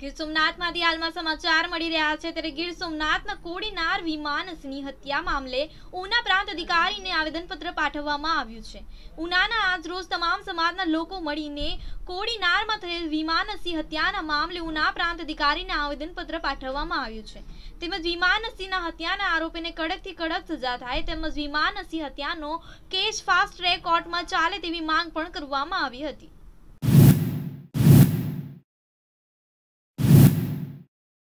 ગીર સોમનાથમાંથી હાલમાં સમાચાર મળી રહ્યા છે ત્યારે ગીર સોમનાથના કોડીનાર વિમાનસની હત્યા મામલે ઉના પ્રાંત અધિકારીને આવેદનપત્ર પાઠવવામાં આવ્યું છે ઉનાના આજરોજ તમામ સમાજના લોકો મળીને કોડીનારમાં થયેલ વિમાનસી હત્યાના મામલે ઉના પ્રાંત અધિકારીને આવેદનપત્ર પાઠવવામાં આવ્યું છે તેમજ વિમાનસીના હત્યાના આરોપીને કડકથી કડક સજા થાય તેમજ વિમાનસી હત્યાનો કેસ ફાસ્ટ ટ્રેક કોર્ટમાં ચાલે તેવી માંગ પણ કરવામાં આવી હતી